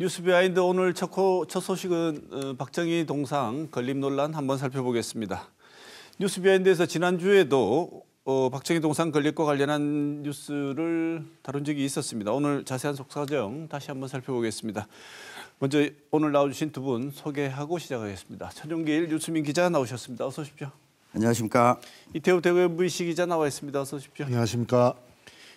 뉴스 비하인드 오늘 첫, 첫 소식은 어, 박정희 동상 건립 논란 한번 살펴보겠습니다. 뉴스 비하인드에서 지난주에도 어, 박정희 동상 건립과 관련한 뉴스를 다룬 적이 있었습니다. 오늘 자세한 속사정 다시 한번 살펴보겠습니다. 먼저 오늘 나와주신 두 분 소개하고 시작하겠습니다. 천용길 유수민 기자 나오셨습니다. 어서 오십시오. 안녕하십니까. 이태우 대구 MVC 기자 나와 있습니다. 어서 오십시오. 안녕하십니까.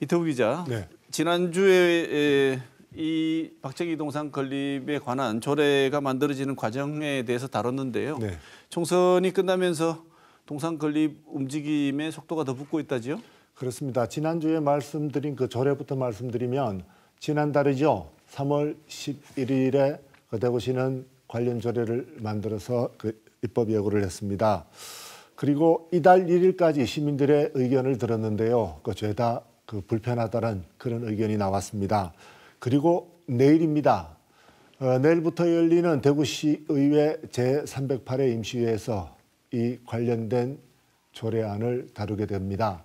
이태우 기자. 네. 지난주에 이 박정희 동상 건립에 관한 조례가 만들어지는 과정에 대해서 다뤘는데요. 네. 총선이 끝나면서 동상 건립 움직임의 속도가 더 붙고 있다지요? 그렇습니다. 지난주에 말씀드린 그 조례부터 말씀드리면 지난달이죠. 3월 11일에 그 대구시는 관련 조례를 만들어서 그 입법 예고를 했습니다. 그리고 이달 1일까지 시민들의 의견을 들었는데요. 그 죄다 그 불편하다는 그런 의견이 나왔습니다. 그리고 내일입니다. 어, 내일부터 열리는 대구시의회 제308회 임시회에서 이 관련된 조례안을 다루게 됩니다.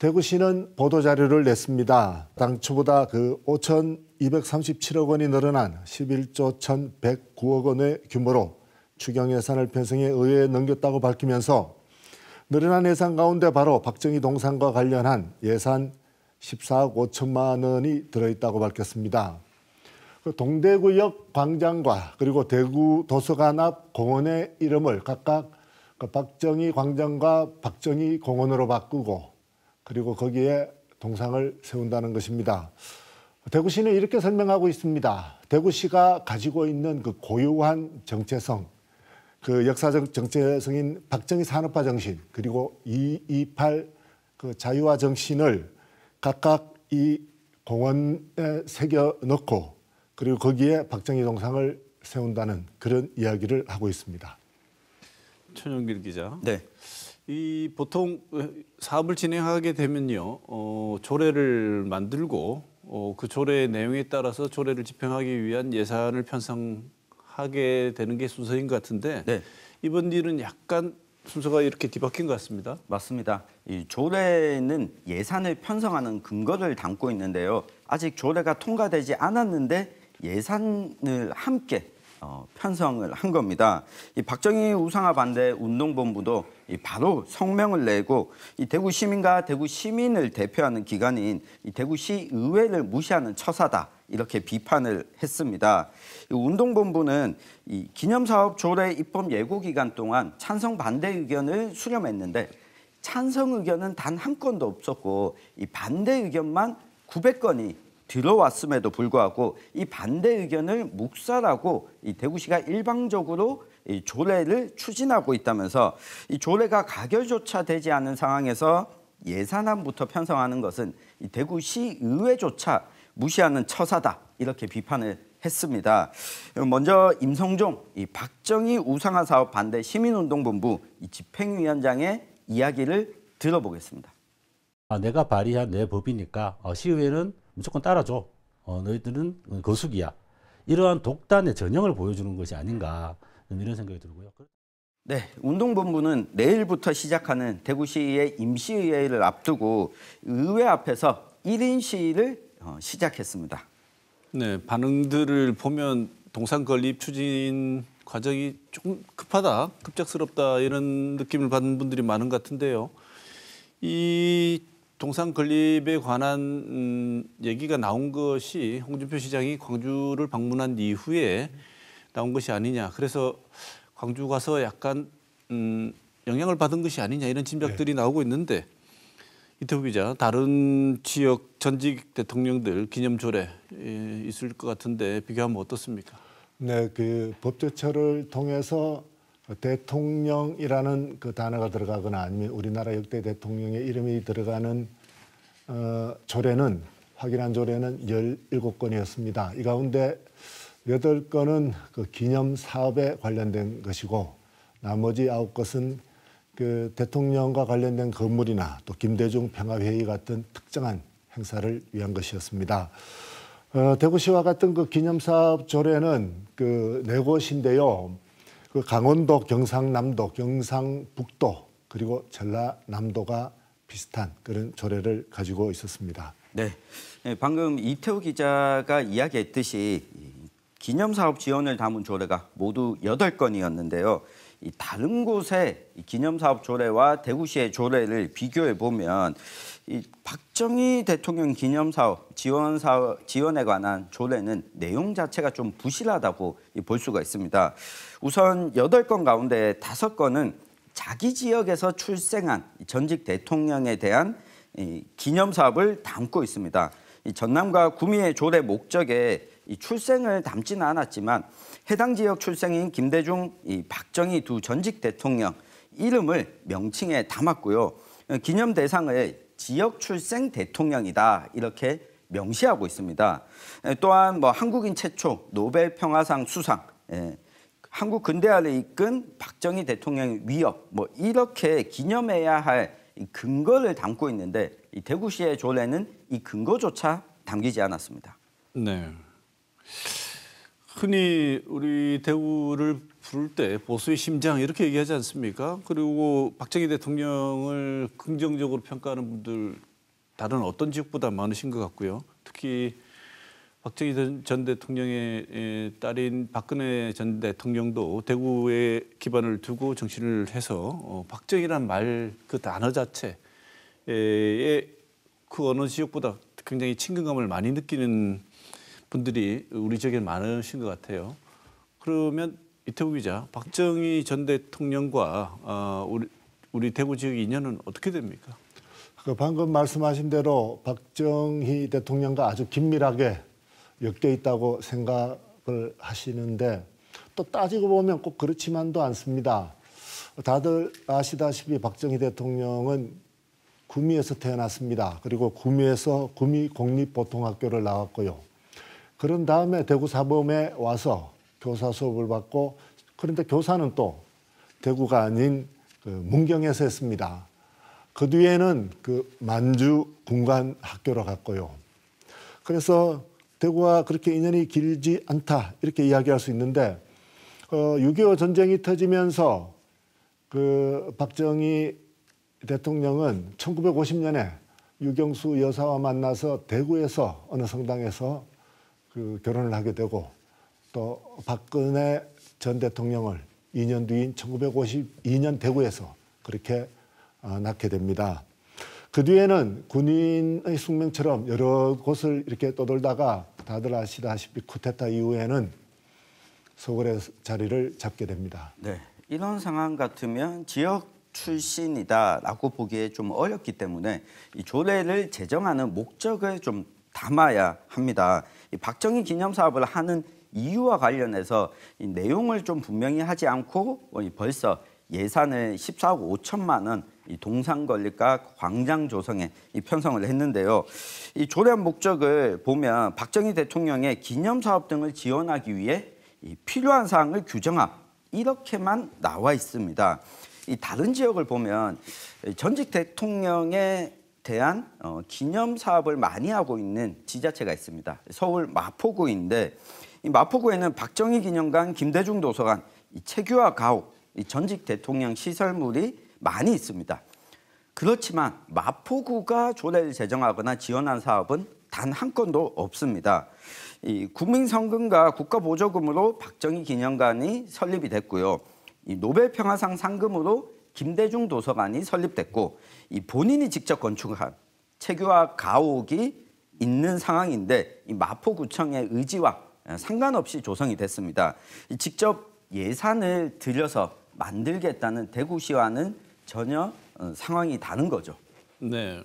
대구시는 보도자료를 냈습니다. 당초보다 그 5,237억 원이 늘어난 11조 1,109억 원의 규모로 추경 예산을 편성해 의회에 넘겼다고 밝히면서 늘어난 예산 가운데 바로 박정희 동상과 관련한 예산 14억 5천만 원이 들어있다고 밝혔습니다. 그 동대구역 광장과 그리고 대구 도서관 앞 공원의 이름을 각각 그 박정희 광장과 박정희 공원으로 바꾸고 그리고 거기에 동상을 세운다는 것입니다. 대구시는 이렇게 설명하고 있습니다. 대구시가 가지고 있는 그 고유한 정체성, 그 역사적 정체성인 박정희 산업화 정신, 그리고 228 그 자유화 정신을 각각 이 공원에 새겨 넣고 그리고 거기에 박정희 동상을 세운다는 그런 이야기를 하고 있습니다. 천영길 기자. 네. 이 보통 사업을 진행하게 되면요, 어, 조례를 만들고 어, 그 조례의 내용에 따라서 조례를 집행하기 위한 예산을 편성하게 되는 게 순서인 것 같은데 네. 이번 일은 약간 순서가 이렇게 뒤바뀐 것 같습니다. 맞습니다. 이 조례는 예산을 편성하는 근거를 담고 있는데요. 아직 조례가 통과되지 않았는데 예산을 함께 어, 편성을 한 겁니다. 이 박정희 우상화 반대 운동본부도 이 바로 성명을 내고 이 대구 시민과 대구 시민을 대표하는 기관인 이 대구시 의회를 무시하는 처사다. 이렇게 비판을 했습니다. 운동본부는 이 기념사업 조례 입법 예고 기간 동안 찬성 반대 의견을 수렴했는데 찬성 의견은 단 한 건도 없었고 이 반대 의견만 900건이 들어왔음에도 불구하고 이 반대 의견을 묵살하고 이 대구시가 일방적으로 이 조례를 추진하고 있다면서 이 조례가 가결조차 되지 않은 상황에서 예산안부터 편성하는 것은 이 대구시 의회조차 무시하는 처사다 이렇게 비판을 했습니다. 먼저 임성종 이 박정희 우상화 사업 반대 시민운동본부 이 집행위원장의 이야기를 들어보겠습니다. 아, 내가 발의한 내 법이니까 어, 시의회는 무조건 따라줘. 어, 너희들은 거수기야. 이러한 독단의 전형을 보여주는 것이 아닌가 음, 이런 생각이 들고요. 그 네, 운동본부는 내일부터 시작하는 대구시의 임시의회를 앞두고 의회 앞에서 1인 시위를 어, 시작했습니다. 네, 반응들을 보면 동산 건립 추진 과정이 조금 급하다, 급작스럽다 이런 느낌을 받는 분들이 많은 것 같은데요. 이 동산 건립에 관한 음, 얘기가 나온 것이 홍준표 시장이 광주를 방문한 이후에 나온 것이 아니냐. 그래서 광주 가서 약간 음, 영향을 받은 것이 아니냐 이런 짐작들이 네. 나오고 있는데 이태우 기자, 다른 지역 전직 대통령들 기념 조례 예, 있을 것 같은데 비교하면 어떻습니까? 네, 그 법제처를 통해서 대통령이라는 그 단어가 들어가거나 아니면 우리나라 역대 대통령의 이름이 들어가는 어, 조례는 확인한 조례는 17건이었습니다. 이 가운데 8건은 그 기념 사업에 관련된 것이고 나머지 9것은 그 대통령과 관련된 건물이나 또 김대중 평화회의 같은 특정한 행사를 위한 것이었습니다. 어, 대구시와 같은 그 기념사업 조례는 그네 곳인데요. 그 강원도, 경상남도, 경상북도 그리고 전라남도가 비슷한 그런 조례를 가지고 있었습니다. 네, 예, 방금 이태우 기자가 이야기했듯이 기념사업 지원을 담은 조례가 모두 8 건이었는데요 다른 곳의 기념사업 조례와 대구시의 조례를 비교해 보면 이 박정희 대통령 기념사업 지원 사업, 지원에 관한 조례는 내용 자체가 좀 부실하다고 볼 수가 있습니다. 우선 여건 가운데 다 건은 자기 지역에서 출생한 전직 대통령에 대한 기념사업을 담고 있습니다. 전남과 구미의 조례 목적에 이 출생을 담지는 않았지만 해당 지역 출생인 김대중, 이 박정희 두 전직 대통령 이름을 명칭에 담았고요. 기념 대상을 지역 출생 대통령이다 이렇게 명시하고 있습니다. 또한 뭐 한국인 최초 노벨 평화상 수상, 예, 한국 근대화를 이끈 박정희 대통령의 위협, 뭐 이렇게 기념해야 할 근거를 담고 있는데 이 대구시의 조례는 이 근거조차 담기지 않았습니다. 네. 흔히 우리 대우를 부를 때 보수의 심장 이렇게 얘기하지 않습니까? 그리고 박정희 대통령을 긍정적으로 평가하는 분들 다른 어떤 지역보다 많으신 것 같고요. 특히 박정희 전 대통령의 딸인 박근혜 전 대통령도 대구에 기반을 두고 정신을 해서 어, 박정희란 말 그 단어 자체에 그 어느 지역보다 굉장히 친근감을 많이 느끼는 분들이 우리 지역에 많으신 것 같아요. 그러면 이태우 기자, 박정희 전 대통령과 어, 우리, 우리 대구 지역의 인연은 어떻게 됩니까? 그 방금 말씀하신 대로 박정희 대통령과 아주 긴밀하게 엮여 있다고 생각을 하시는데 또 따지고 보면 꼭 그렇지만도 않습니다. 다들 아시다시피 박정희 대통령은 구미에서 태어났습니다. 그리고 구미에서 구미 공립 보통학교를 나왔고요. 그런 다음에 대구 사범에 와서 교사 수업을 받고 그런데 교사는 또 대구가 아닌 그 문경에서 했습니다. 그 뒤에는 그 만주 군관 학교로 갔고요. 그래서 대구와 그렇게 인연이 길지 않다 이렇게 이야기할 수 있는데 어, 6.25 전쟁이 터지면서 그 박정희 대통령은 1950년에 유경수 여사와 만나서 대구에서 어느 성당에서 그 결혼을 하게 되고 또 박근혜 전 대통령을 2년 뒤인 1952년 대구에서 그렇게 어, 낳게 됩니다. 그 뒤에는 군인의 숙명처럼 여러 곳을 이렇게 떠돌다가 다들 아시다시피 쿠데타 이후에는 서울의 자리를 잡게 됩니다. 네, 이런 상황 같으면 지역 출신이다라고 보기에 좀 어렵기 때문에 이 조례를 제정하는 목적을 좀 담아야 합니다. 박정희 기념 사업을 하는 이유와 관련해서 이 내용을 좀 분명히 하지 않고 벌써 예산을 14억 5천만 원 이 동상 건립과 광장 조성에 이 편성을 했는데요. 이조례한 목적을 보면 박정희 대통령의 기념 사업 등을 지원하기 위해 이 필요한 사항을 규정함 이렇게만 나와 있습니다. 이 다른 지역을 보면 전직 대통령의 대한 어, 기념 사업을 많이 하고 있는 지자체가 있습니다. 서울 마포구인데 이 마포구에는 박정희 기념관, 김대중 도서관, 이 체규와 가옥, 이 전직 대통령 시설물이 많이 있습니다. 그렇지만 마포구가 조례를 제정하거나 지원한 사업은 단 한 건도 없습니다. 이 국민성금과 국가보조금으로 박정희 기념관이 설립이 됐고요. 이 노벨평화상 상금으로 김대중 도서관이 설립됐고 이 본인이 직접 건축한 체규와 가옥이 있는 상황인데 이 마포구청의 의지와 상관없이 조성이 됐습니다. 직접 예산을 들여서 만들겠다는 대구시와는 전혀 어, 상황이 다른 거죠. 네.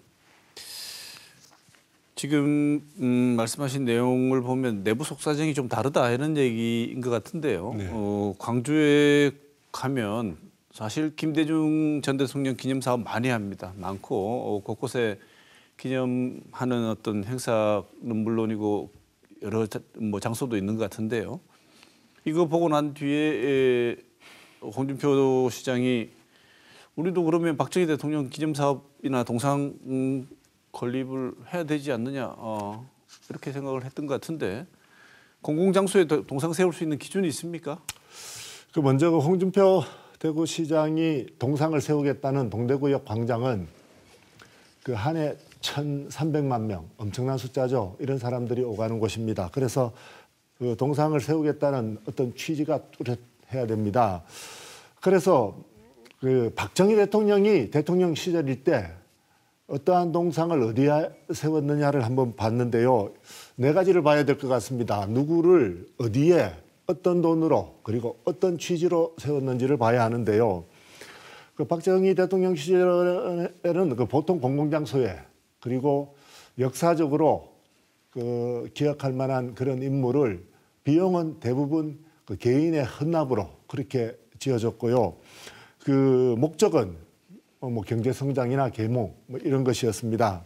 지금 음, 말씀하신 내용을 보면 내부 속사정이 좀 다르다 이런 얘기인 것 같은데요. 네. 어, 광주에 가면 사실 김대중 전 대통령 기념 사업 많이 합니다. 많고 어, 곳곳에 기념하는 어떤 행사는 물론이고 여러 뭐 장소도 있는 것 같은데요. 이거 보고 난 뒤에 홍준표 시장이 우리도 그러면 박정희 대통령 기념 사업이나 동상 건립을 해야 되지 않느냐 어, 이렇게 생각을 했던 것 같은데 공공장소에 동상 세울 수 있는 기준이 있습니까? 그 먼저 그 홍준표 대구시장이 동상을 세우겠다는 동대구역 광장은 그 한해 1,300만 명, 엄청난 숫자죠. 이런 사람들이 오가는 곳입니다. 그래서 그 동상을 세우겠다는 어떤 취지가 뚜렷해야 됩니다. 그래서 그 박정희 대통령이 대통령 시절일 때 어떠한 동상을 어디에 세웠느냐를 한번 봤는데요. 네 가지를 봐야 될 것 같습니다. 누구를 어디에 어떤 돈으로 그리고 어떤 취지로 세웠는지를 봐야 하는데요. 그 박정희 대통령 시절에는 그 보통 공공장 소외 그리고 역사적으로 그 기억할 만한 그런 인물을 비용은 대부분 그 개인의 헌납으로 그렇게 지어졌고요. 그 목적은 뭐, 뭐 경제 성장이나 계몽 뭐 이런 것이었습니다.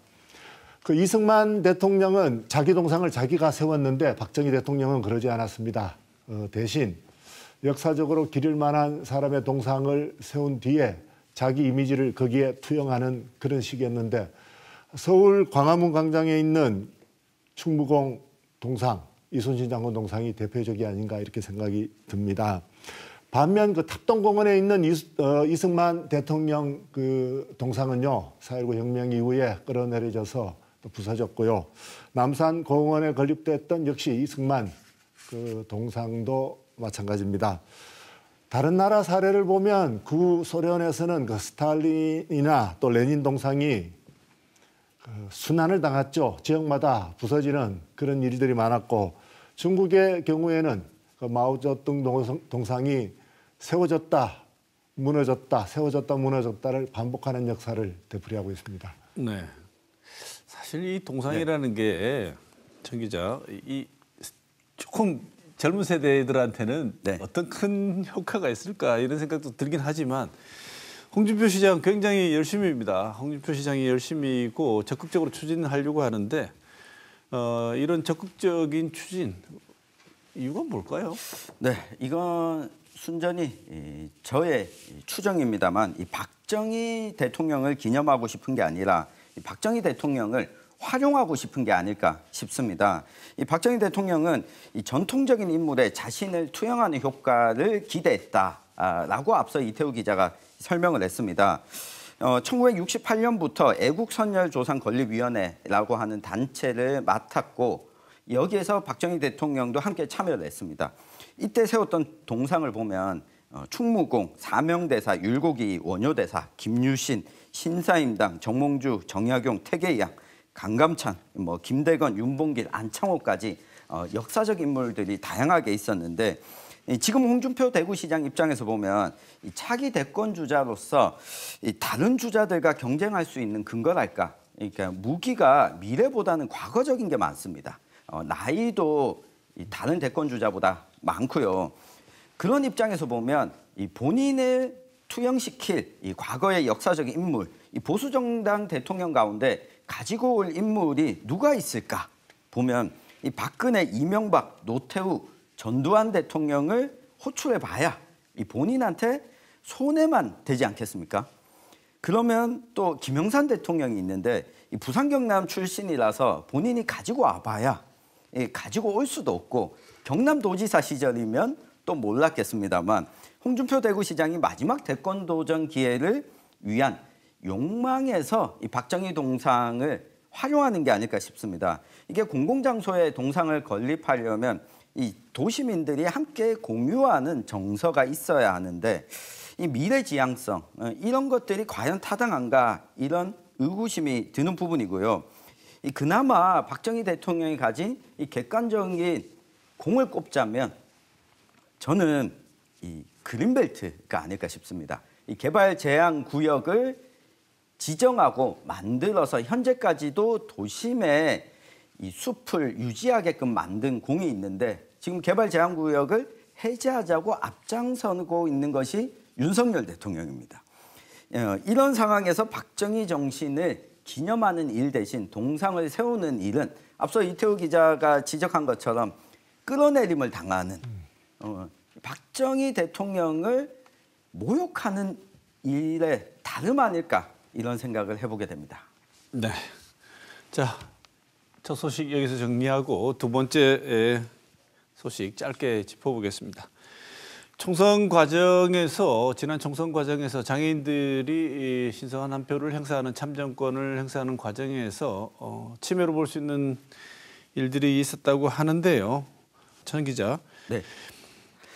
그 이승만 대통령은 자기 동상을 자기가 세웠는데 박정희 대통령은 그러지 않았습니다. 어, 대신 역사적으로 기를 만한 사람의 동상을 세운 뒤에 자기 이미지를 거기에 투영하는 그런 식이었는데 서울 광화문 광장에 있는 충무공 동상, 이순신 장군 동상이 대표적이 아닌가 이렇게 생각이 듭니다. 반면 그 탑동공원에 있는 이, 어, 이승만 대통령 그 동상은요, 4.19 혁명 이후에 끌어내려져서 부서졌고요. 남산공원에 건립됐던 역시 이승만 그 동상도 마찬가지입니다. 다른 나라 사례를 보면 구소련에서는 그 스탈린이나 또 레닌 동상이 그 순환을 당했죠. 지역마다 부서지는 그런 일들이 많았고 중국의 경우에는 그 마오쩌둥 동상이 세워졌다, 무너졌다, 세워졌다, 무너졌다를 반복하는 역사를 되풀이하고 있습니다. 네. 사실 이 동상이라는 네. 게정 기자 이 조금 젊은 세대들한테는 네. 어떤 큰 효과가 있을까 이런 생각도 들긴 하지만 홍준표 시장 굉장히 열심입니다. 홍준표 시장이 열심히 고 적극적으로 추진하려고 하는데 어, 이런 적극적인 추진 이유가 뭘까요? 네, 이건 순전히 저의 추정입니다만 이 박정희 대통령을 기념하고 싶은 게 아니라 이 박정희 대통령을 활용하고 싶은 게 아닐까 싶습니다. 이 박정희 대통령은 이 전통적인 인물에 자신을 투영하는 효과를 기대했다라고 앞서 이태우 기자가 설명을 했습니다. 어, 1968년부터 애국선열조상건립위원회라고 하는 단체를 맡았고 여기에서 박정희 대통령도 함께 참여를 했습니다. 이때 세웠던 동상을 보면 어, 충무공, 사명대사, 율곡이 원효대사, 김유신, 신사임당, 정몽주, 정약용, 태계양 강감찬, 뭐 김대건, 윤봉길, 안창호까지 어, 역사적 인물들이 다양하게 있었는데 지금 홍준표 대구시장 입장에서 보면 이 차기 대권 주자로서 이 다른 주자들과 경쟁할 수 있는 근거랄까. 그러니까 무기가 미래보다는 과거적인 게 많습니다. 어, 나이도 이 다른 대권 주자보다 많고요. 그런 입장에서 보면 이 본인을 투영시킬 이 과거의 역사적인 물이 보수 정당 대통령 가운데 가지고 올 인물이 누가 있을까 보면 이 박근혜, 이명박, 노태우, 전두환 대통령을 호출해 봐야 이 본인한테 손해만 되지 않겠습니까? 그러면 또 김영삼 대통령이 있는데 이 부산 경남 출신이라서 본인이 가지고 와봐야 가지고 올 수도 없고 경남도지사 시절이면 또 몰랐겠습니다만 홍준표 대구시장이 마지막 대권 도전 기회를 위한 욕망에서 이 박정희 동상을 활용하는 게 아닐까 싶습니다. 이게 공공장소에 동상을 건립하려면 이 도시민들이 함께 공유하는 정서가 있어야 하는데 이 미래지향성 어, 이런 것들이 과연 타당한가 이런 의구심이 드는 부분이고요. 이 그나마 박정희 대통령이 가진 이 객관적인 공을 꼽자면 저는 이 그린벨트가 아닐까 싶습니다. 이 개발 제한 구역을 지정하고 만들어서 현재까지도 도심에 이 숲을 유지하게끔 만든 공이 있는데 지금 개발 제한 구역을 해제하자고 앞장서고 있는 것이 윤석열 대통령입니다. 어, 이런 상황에서 박정희 정신을 기념하는 일 대신 동상을 세우는 일은 앞서 이태우 기자가 지적한 것처럼 끌어내림을 당하는 음. 어, 박정희 대통령을 모욕하는 일에 다름 아닐까 이런 생각을 해보게 됩니다. 네. 자, 첫 소식 여기서 정리하고 두 번째 소식 짧게 짚어보겠습니다. 총선 과정에서 지난 총선 과정에서 장애인들이 신성한 한 표를 행사하는 참정권을 행사하는 과정에서 어, 침해로 볼 수 있는 일들이 있었다고 하는데요. 천 기자. 네.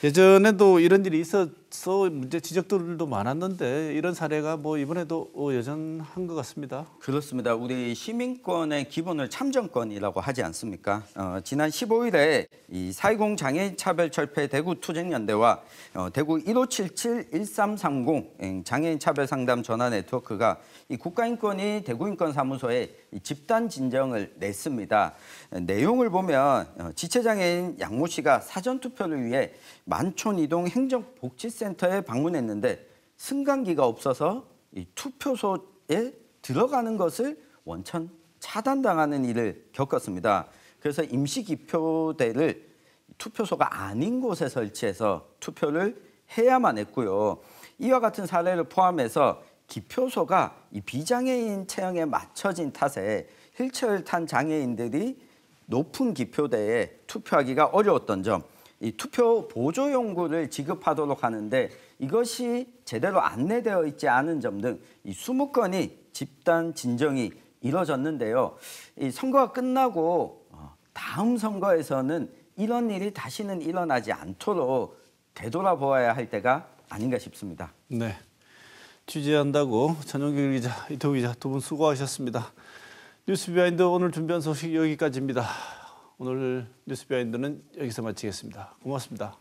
예전에도 이런 일이 있었. 서 문제 지적들도 많았는데 이런 사례가 뭐 이번에도 여전한 것 같습니다. 그렇습니다. 우리 시민권의 기본을 참정권이라고 하지 않습니까? 어, 지난 15일에 이사2공 장애인 차별 철폐 대구 투쟁연대와 어, 대구 1577-1330 장애인 차별 상담 전화 네트워크가 이 국가인권위 대구인권사무소에 집단 진정을 냈습니다. 내용을 보면 어, 지체장애인 양모 씨가 사전투표를 위해 만촌이동 행정복지센터 선거센터에 방문했는데 승강기가 없어서 이 투표소에 들어가는 것을 원천 차단당하는 일을 겪었습니다. 그래서 임시기표대를 투표소가 아닌 곳에 설치해서 투표를 해야만 했고요. 이와 같은 사례를 포함해서 기표소가 이 비장애인 체형에 맞춰진 탓에 휠체어를 탄 장애인들이 높은 기표대에 투표하기가 어려웠던 점이 투표 보조 용구를 지급하도록 하는데 이것이 제대로 안내되어 있지 않은 점 등 이 20건이 집단 진정이 이뤄졌는데요. 이 선거가 끝나고 어, 다음 선거에서는 이런 일이 다시는 일어나지 않도록 되돌아보아야 할 때가 아닌가 싶습니다. 네. 취재한다고 전용길 기자, 이토 기자 두 분 수고하셨습니다. 뉴스 비하인드 오늘 준비한 소식 여기까지입니다. 오늘 뉴스비하인드는 여기서 마치겠습니다. 고맙습니다.